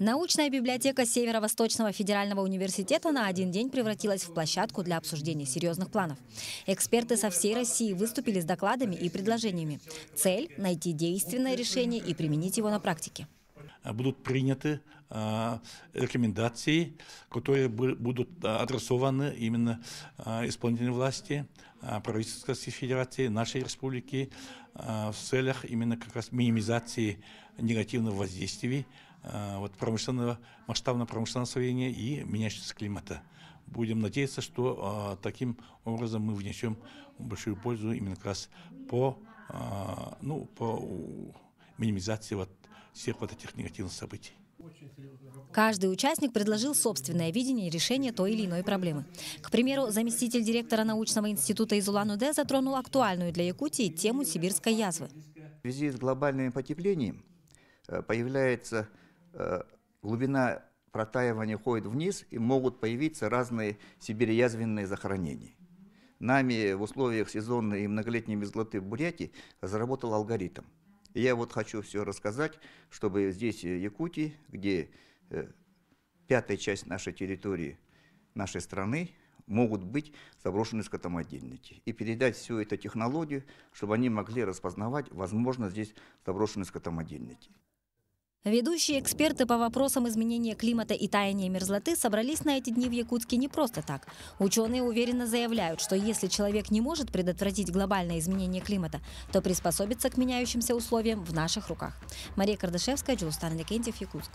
Научная библиотека Северо-Восточного федерального университета на один день превратилась в площадку для обсуждения серьезных планов. Эксперты со всей России выступили с докладами и предложениями. Цель – найти действенное решение и применить его на практике. Э, будут приняты э, рекомендации, которые будут э, адресованы именно исполнительной власти, правительства Российской Федерации, нашей республики в целях именно как раз минимизации негативных воздействий вот промышленного, масштабного промышленного освоения и меняющегося климата. Будем надеяться, что э, таким образом мы внесем большую пользу именно как раз по, э, ну, по минимизации вот, всех вот этих негативных событий. Каждый участник предложил собственное видение решения той или иной проблемы. К примеру, заместитель директора научного института из удэ затронул актуальную для Якутии тему сибирской язвы. В связи с глобальным потеплением э, появляется э, глубина протаивания ходит вниз и могут появиться разные сибирязвенные захоронения. Нами в условиях сезонной и многолетней мерзлоты в Бурятии разработал алгоритм – я вот хочу все рассказать, чтобы здесь, в э, Якутии, где э, пятая часть нашей территории, нашей страны, могут быть заброшены скотомодельники. И передать всю эту технологию, чтобы они могли распознавать, возможно, здесь заброшенные скотомодельники. Ведущие эксперты по вопросам изменения климата и таяния мерзлоты собрались на эти дни в Якутске не просто так. Ученые уверенно заявляют, что если человек не может предотвратить глобальное изменение климата, то приспособиться к меняющимся условиям в наших руках. Мария Кардашевская, Джулстан Ликентьев, Якутск.